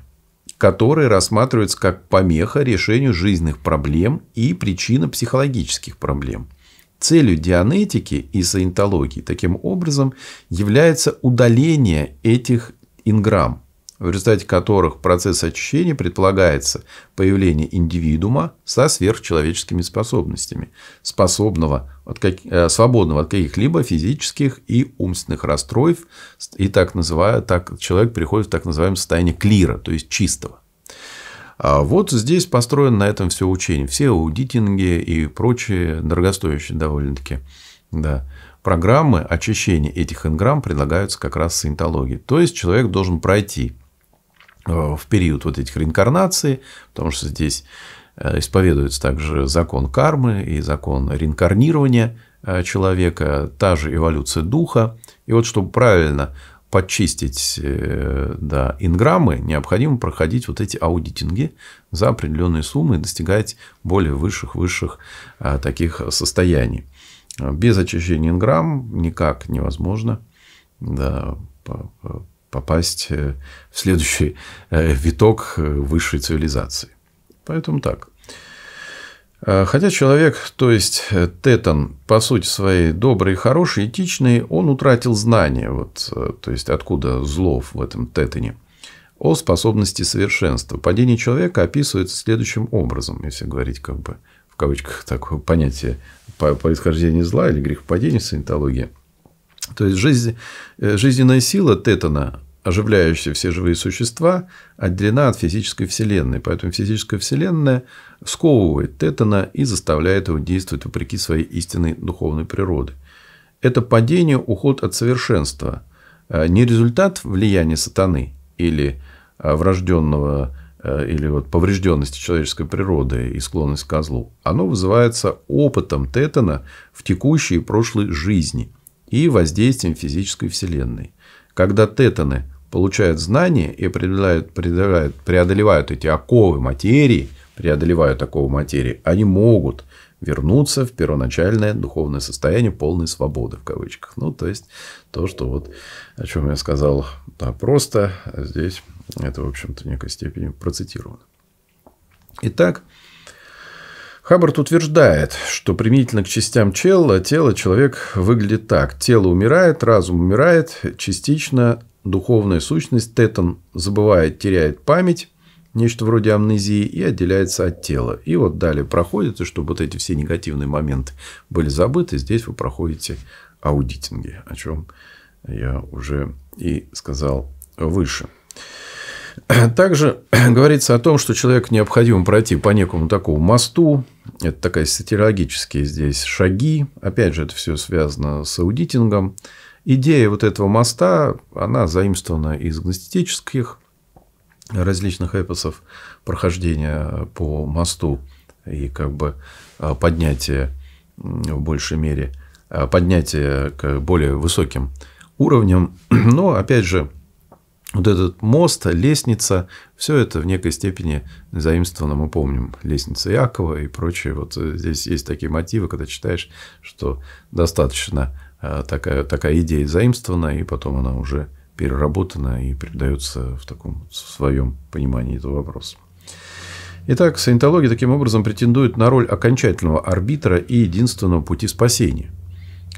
которые рассматриваются как помеха решению жизненных проблем и причина психологических проблем – Целью дианетики и саентологии таким образом является удаление этих инграмм, в результате которых процесс очищения предполагается появление индивидуума со сверхчеловеческими способностями, способного от как... Э, свободного от каких-либо физических и умственных расстройств, и так называя, так человек приходит в так называемое состояние клира, то есть чистого. А вот здесь построено на этом все учение. Все аудитинги и прочие дорогостоящие довольно-таки да, программы очищения этих инграмм предлагаются как раз саентологии. То есть, человек должен пройти э, в период вот этих реинкарнаций, потому что здесь э, исповедуется также закон кармы и закон реинкарнирования э, человека, та же эволюция духа. И вот чтобы правильно почистить э, да, инграммы, необходимо проходить вот эти аудитинги за определенные суммы и достигать более высших-высших а, таких состояний. Без очищения инграмм никак невозможно да, попасть э, в следующий э, виток высшей цивилизации. Поэтому так. Э, хотя человек, то есть э, Тетан, по сути своей добрый, хороший, этичный, он утратил знания, вот, э, то есть откуда зло в этом Тетане, о способности совершенства. Падение человека описывается следующим образом, если говорить как бы в кавычках такое понятие происхождения зла или грех падения в санитологии. То есть жизненная сила Тетана оживляющие все живые существа отделена от физической вселенной. Поэтому физическая вселенная сковывает Тетана и заставляет его действовать вопреки своей истинной духовной природы. Это падение, уход от совершенства. Э, не результат влияния сатаны или э, врожденного э, или вот поврежденности человеческой природы и склонность к злу, оно вызывается опытом Тетана в текущей и прошлой жизни и воздействием физической вселенной когда тетаны получают знания и определяют, преодолевают, преодолевают эти оковы материи, преодолевают оковы материи, они могут вернуться в первоначальное духовное состояние полной свободы в кавычках. Ну, то есть то, что вот, о чем я сказал, да, просто, а здесь это, в общем-то, в некой степени процитировано. Итак, Хаббард утверждает, что применительно к частям чела тело человек выглядит так. Тело умирает, разум умирает, частично духовная сущность тетан забывает, теряет память, нечто вроде амнезии, и отделяется от тела. И вот далее проходите, чтобы вот эти все негативные моменты были забыты, здесь вы проходите аудитинги, о чем я уже и сказал выше. Также говорится о том, что человек необходимо пройти по некому такому мосту, это такая сатирологические здесь шаги. Опять же, это все связано с аудитингом. Идея вот этого моста, она заимствована из гностетических различных эпосов прохождения по мосту и как бы а, поднятие в большей мере, а, поднятие к более высоким уровням. Но, опять же, вот этот мост, лестница, все это в некой степени заимствовано, мы помним, лестница Якова и прочее. Вот э, здесь есть такие мотивы, когда читаешь, что достаточно э, такая, такая идея заимствована, и потом она уже переработана и передается в таком в своем понимании этого вопроса. Итак, саентология таким образом претендует на роль окончательного арбитра и единственного пути спасения.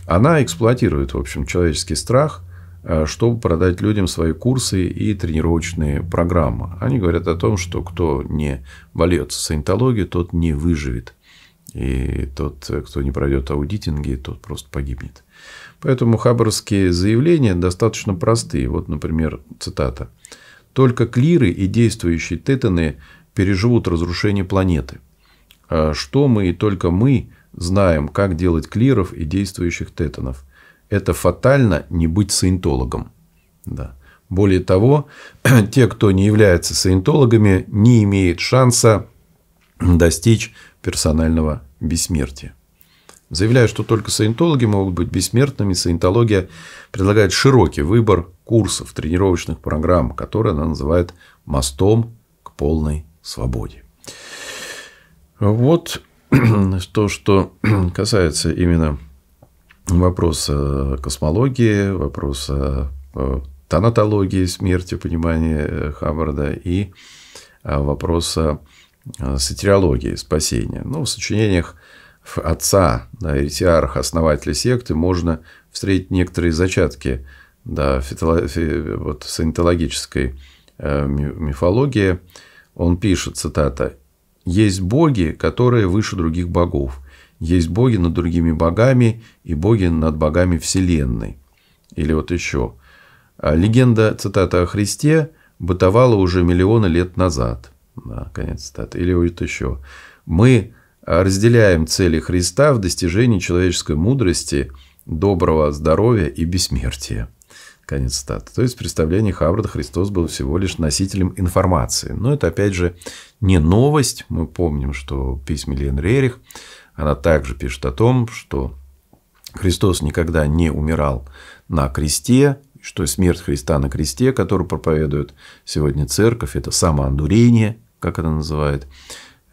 Она эксплуатирует, в общем, человеческий страх – Э, чтобы продать людям свои курсы и тренировочные программы. Они говорят о том, что кто не болеет саентологией, тот не выживет. И тот, кто не пройдет аудитинги, тот просто погибнет. Поэтому хабаровские заявления достаточно простые. Вот, например, цитата. «Только клиры и действующие тетаны переживут разрушение планеты. Э, что мы и только мы знаем, как делать клиров и действующих тетанов – это фатально не быть саентологом. Да. Более того, те, кто не является саентологами, не имеют шанса достичь персонального бессмертия. Заявляю, что только саентологи могут быть бессмертными. Саентология предлагает широкий выбор курсов, тренировочных программ, которые она называет мостом к полной свободе. Вот то, что касается именно вопроса э, космологии, вопроса э, э, тонатологии смерти, понимания Хаббарда и вопроса сатириологии спасения. Ну, в сочинениях отца, да, эритиарха, основателя секты, можно встретить некоторые зачатки да, фитоло... вот, санитологической мифологии. Он пишет, цитата, «Есть боги, которые выше других богов, есть боги над другими богами и боги над богами Вселенной. Или вот еще. А, легенда, цитата о Христе, бытовала уже миллионы лет назад. Да, конец цитаты. Или вот еще. Мы а, разделяем цели Христа в достижении человеческой мудрости, доброго здоровья и бессмертия. Конец цитаты. То есть, в представлении Хаббарда Христос был всего лишь носителем информации. Но это, опять же, не новость. Мы помним, что письма Лен Рерих она также пишет о том, что Христос никогда не умирал на кресте, что смерть Христа на кресте, которую проповедует сегодня церковь, это самоандурение, как она называет,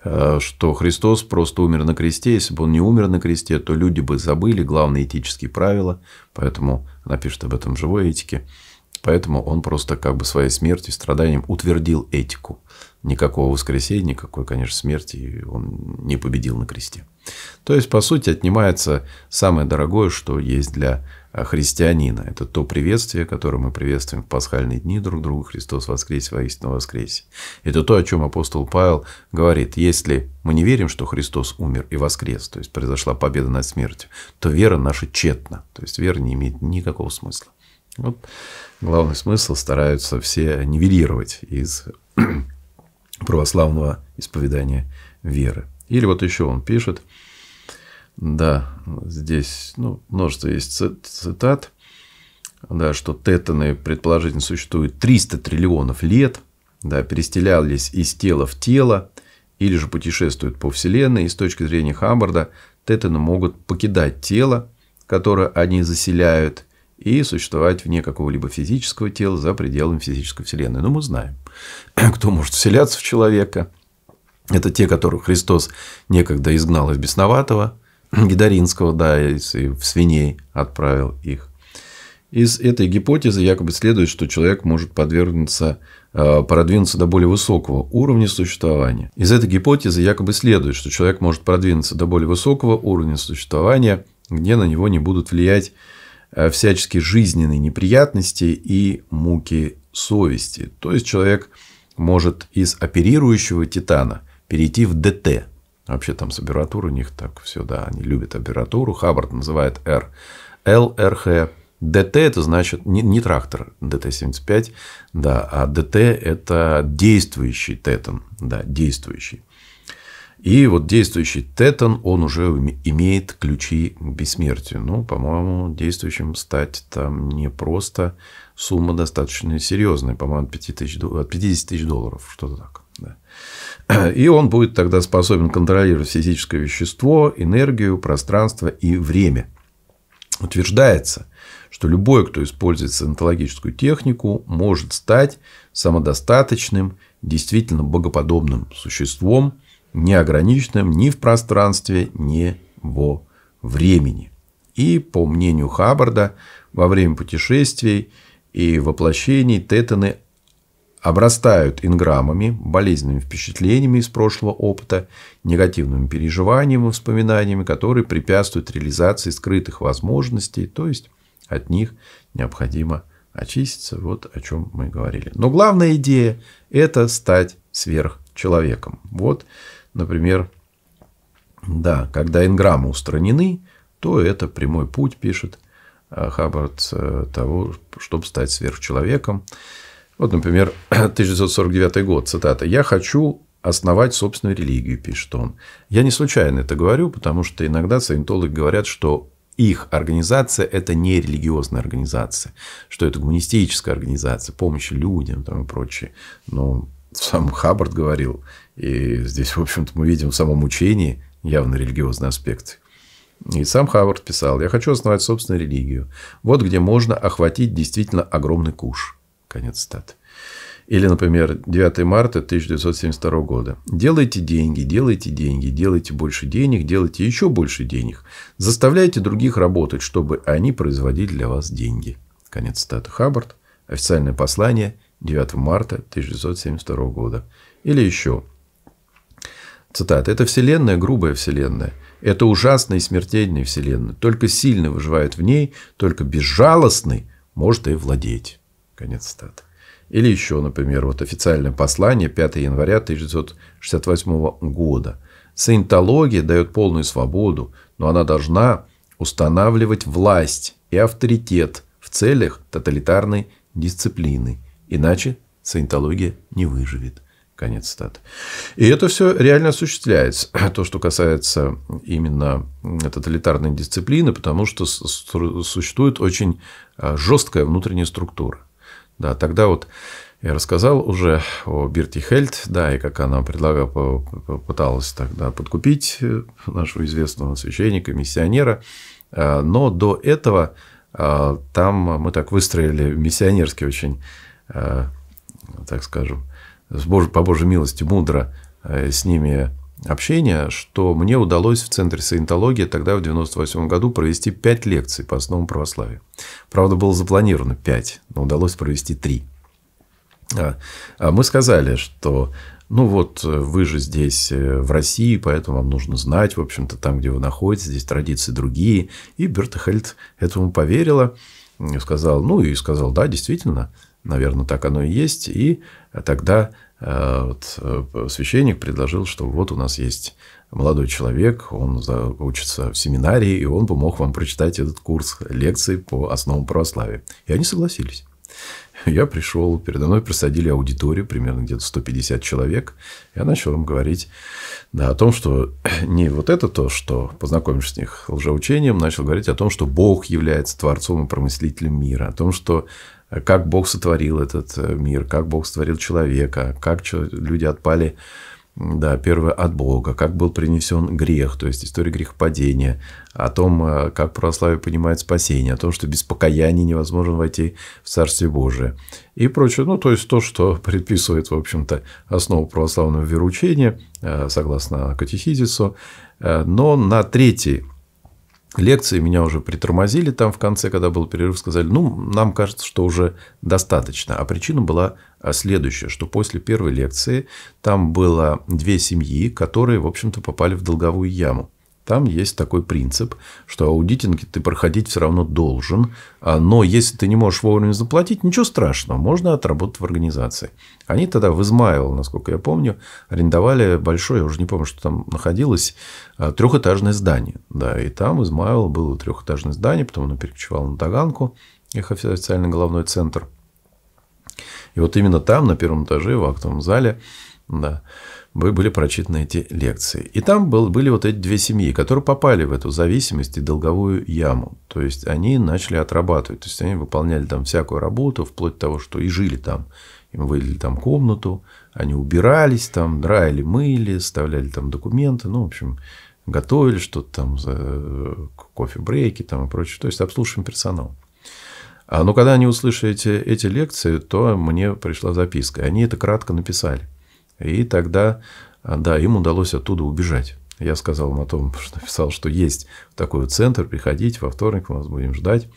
э, что Христос просто умер на кресте. Если бы он не умер на кресте, то люди бы забыли главные этические правила. Поэтому она пишет об этом в живой этике. Поэтому он просто как бы своей смертью, страданием утвердил этику никакого воскресения, никакой, конечно, смерти и он не победил на кресте. То есть, по сути, отнимается самое дорогое, что есть для а, христианина. Это то приветствие, которое мы приветствуем в пасхальные дни друг друга. Христос воскрес, воистину воскресе. Это то, о чем апостол Павел говорит. Если мы не верим, что Христос умер и воскрес, то есть произошла победа над смертью, то вера наша тщетна. То есть, вера не имеет никакого смысла. Вот главный смысл стараются все нивелировать из православного исповедания веры. Или вот еще он пишет, да, здесь ну, множество есть цитат, да, что тетаны, предположительно, существуют 300 триллионов лет, да, перестелялись из тела в тело, или же путешествуют по Вселенной, и с точки зрения Хаммарда тетаны могут покидать тело, которое они заселяют, и существовать вне какого-либо физического тела за пределами физической вселенной. Но ну, мы знаем, кто может вселяться в человека. Это те, которых Христос некогда изгнал из бесноватого, гидаринского, да, и в свиней отправил их. Из этой гипотезы якобы следует, что человек может подвергнуться, э, продвинуться до более высокого уровня существования. Из этой гипотезы якобы следует, что человек может продвинуться до более высокого уровня существования, где на него не будут влиять Э, всячески жизненной неприятности и муки совести. То есть человек может из оперирующего титана перейти в ДТ. Вообще там с аббиратурой у них так все, да, они любят аббиратуру. Хаббард называет R. ЛРХ. ДТ – это значит не, не трактор ДТ-75, да, а ДТ – это действующий тетан, да, действующий. И вот действующий тетан, он уже имеет ключи к бессмертию. Ну, по-моему, действующим стать там не просто Сумма достаточно серьезная, по-моему, от 50 тысяч долларов, что-то так. Да. И он будет тогда способен контролировать физическое вещество, энергию, пространство и время. Утверждается, что любой, кто использует саентологическую технику, может стать самодостаточным, действительно богоподобным существом, неограниченным ни в пространстве, ни во времени. И, по мнению Хаббарда, во время путешествий и воплощений тетаны обрастают инграммами, болезненными впечатлениями из прошлого опыта, негативными переживаниями, воспоминаниями, которые препятствуют реализации скрытых возможностей, то есть от них необходимо очиститься, вот о чем мы говорили. Но главная идея – это стать сверхчеловеком. Вот Например, да, когда энграммы устранены, то это прямой путь, пишет э, Хаббард, э, того, чтобы стать сверхчеловеком. Вот, например, 1949 год, цитата. «Я хочу основать собственную религию», – пишет он. Я не случайно это говорю, потому что иногда саентологи говорят, что их организация – это не религиозная организация, что это гуманистическая организация, помощь людям там и прочее. Но сам Хаббард говорил, и здесь, в общем-то, мы видим в самом учении явно религиозный аспект. И сам Хавард писал, я хочу основать собственную религию. Вот где можно охватить действительно огромный куш. Конец стат. Или, например, 9 марта 1972 года. Делайте деньги, делайте деньги, делайте больше денег, делайте еще больше денег. Заставляйте других работать, чтобы они производили для вас деньги. Конец стат. Хаббард. Официальное послание 9 марта 1972 года. Или еще. Цитата. «Это вселенная, грубая вселенная. Это ужасная и смертельная вселенная. Только сильный выживает в ней, только безжалостный может и владеть». Конец цитаты. Или еще, например, вот официальное послание 5 января 1968 года. Саентология дает полную свободу, но она должна устанавливать власть и авторитет в целях тоталитарной дисциплины. Иначе саентология не выживет. Конец цитаты. И это все реально осуществляется. То, что касается именно тоталитарной дисциплины, потому что существует очень а, жесткая внутренняя структура. Да, тогда вот я рассказал уже о Бирте Хельт, да, и как она предлагала, пыталась тогда подкупить э, нашего известного священника, миссионера. А, но до этого а, там мы так выстроили миссионерский очень, так скажем, с Бож... по Божьей милости мудро э, с ними общение, что мне удалось в Центре саентологии тогда, в 1998 году, провести 5 лекций по основам православия. Правда, было запланировано 5, но удалось провести 3. А, а мы сказали, что ну вот вы же здесь э, в России, поэтому вам нужно знать, в общем-то, там, где вы находитесь, здесь традиции другие. И Берта этому поверила, сказал, ну и сказал, да, действительно, наверное, так оно и есть. И а тогда э, вот, э, священник предложил, что вот у нас есть молодой человек, он учится в семинарии, и он бы мог вам прочитать этот курс лекций по основам православия. И они согласились. Я пришел, передо мной присадили аудиторию, примерно где-то 150 человек. Я начал им говорить да, о том, что не вот это то, что познакомишь с них лжеучением, начал говорить о том, что Бог является творцом и промыслителем мира, о том, что как Бог сотворил этот э, мир, как Бог сотворил человека, как люди отпали да, первое от Бога, как был принесен грех, то есть история грехопадения, о том, э, как православие понимает спасение, о том, что без покаяния невозможно войти в Царствие Божие и прочее. Ну, то есть то, что предписывает, в общем-то, основу православного вероучения, э, согласно катехизису. Но на третий лекции, меня уже притормозили там в конце, когда был перерыв, сказали, ну, нам кажется, что уже достаточно. А причина была а, следующая, что после первой лекции там было две семьи, которые, в общем-то, попали в долговую яму. Там есть такой принцип, что аудитинги ты проходить все равно должен, а, но если ты не можешь вовремя заплатить, ничего страшного, можно отработать в организации. Они тогда в Измаил, насколько я помню, арендовали большое, я уже не помню, что там находилось, а, трехэтажное здание. Да, и там Измаил было трехэтажное здание, потом оно перекочевало на Таганку, их официальный головной центр. И вот именно там, на первом этаже, в актовом зале, да, были прочитаны эти лекции. И там был, были вот эти две семьи, которые попали в эту зависимость и долговую яму. То есть они начали отрабатывать. То есть они выполняли там всякую работу, вплоть до того, что и жили там. Им выделили там комнату, они убирались там, драили, мыли, вставляли там документы. Ну, в общем, готовили что-то там, за э, кофе-брейки там и прочее. То есть обслуживаем персонал. А, Но ну, когда они услышали эти, эти лекции, то мне пришла записка. Они это кратко написали. И тогда, а, да, им удалось оттуда убежать. Я сказал им о том, что написал, что есть такой вот центр, приходите во вторник, мы вас будем ждать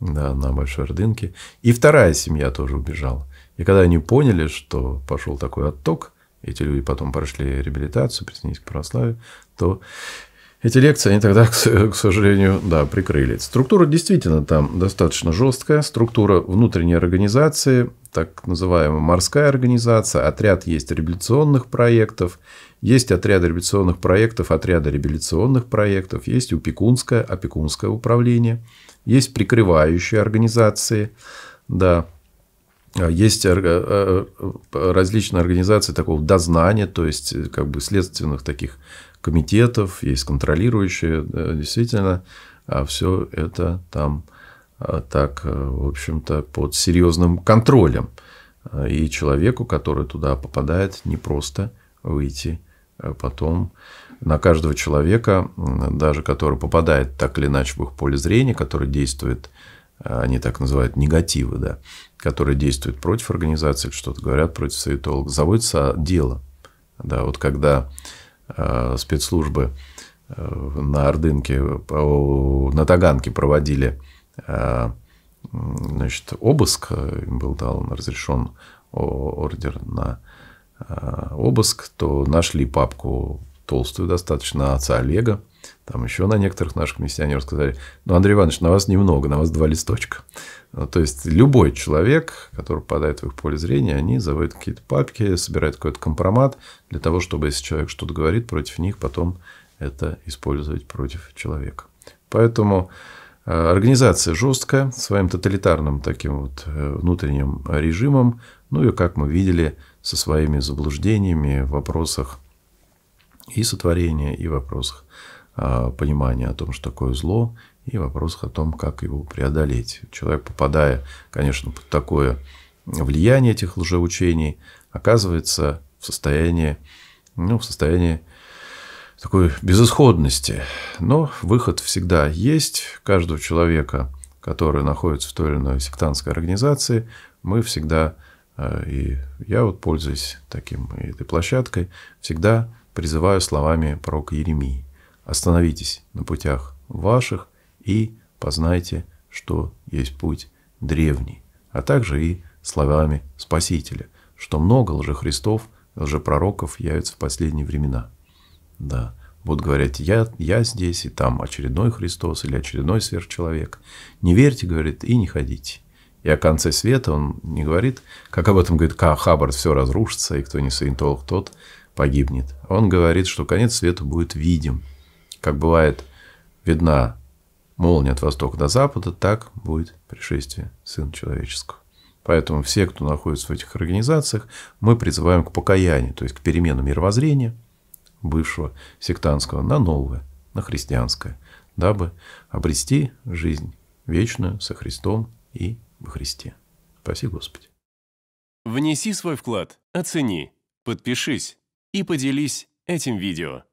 да, на Большой Ордынке. И вторая семья тоже убежала. И когда они поняли, что пошел такой отток, эти люди потом прошли реабилитацию, присоединились к православию, то эти лекции они тогда, к сожалению, да, прикрыли. Структура действительно там достаточно жесткая. Структура внутренней организации, так называемая морская организация, отряд есть революционных проектов, есть отряды революционных проектов, отряды революционных проектов, есть опекунское, опекунское управление, есть прикрывающие организации, да, а, есть э, э, э, различные организации такого дознания, то есть как бы следственных таких комитетов, есть контролирующие, да, действительно, а все это там а, так, э, в общем-то, под серьезным контролем. И человеку, который туда попадает, не просто выйти э, потом на каждого человека, даже который попадает так или иначе в их поле зрения, который действует, э, они так называют негативы, да, которые действуют против организации, что-то говорят против советолога, заводится дело. Да, вот когда Э, спецслужбы э, на Ордынке, на Таганке проводили э, значит, обыск, им был дан разрешен ордер на обыск, то нашли папку толстую достаточно отца Олега, там еще на некоторых наших миссионеров сказали, ну, Андрей Иванович, на вас немного, на вас два листочка. Ну, то есть, любой человек, который попадает в их поле зрения, они заводят какие-то папки, собирают какой-то компромат для того, чтобы, если человек что-то говорит против них, потом это использовать против человека. Поэтому э, организация жесткая, своим тоталитарным таким вот э, внутренним режимом, ну и, как мы видели, со своими заблуждениями в вопросах и сотворения, и в вопросах а, понимание о том, что такое зло, и вопрос о том, как его преодолеть. Человек, попадая, конечно, под такое влияние этих лжеучений, оказывается в состоянии, ну, в состоянии такой безысходности. Но выход всегда есть. Каждого человека, который находится в той или иной сектантской организации, мы всегда, а, и я вот пользуюсь таким этой площадкой, всегда призываю словами пророка Еремии. Остановитесь на путях ваших и познайте, что есть путь древний, а также и словами Спасителя, что много лжехристов, лжепророков явится в последние времена. Да, будут говорить, я, я здесь, и там очередной Христос или очередной сверхчеловек. Не верьте, говорит, и не ходите. И о конце света он не говорит, как об этом говорит К. все разрушится, и кто не саентолог, тот погибнет. Он говорит, что конец света будет видим, как бывает, видна молния от востока до запада, так будет пришествие Сына Человеческого. Поэтому все, кто находится в этих организациях, мы призываем к покаянию, то есть к перемену мировоззрения бывшего сектантского на новое, на христианское, дабы обрести жизнь вечную со Христом и во Христе. Спаси Господи. Внеси свой вклад, оцени, подпишись и поделись этим видео.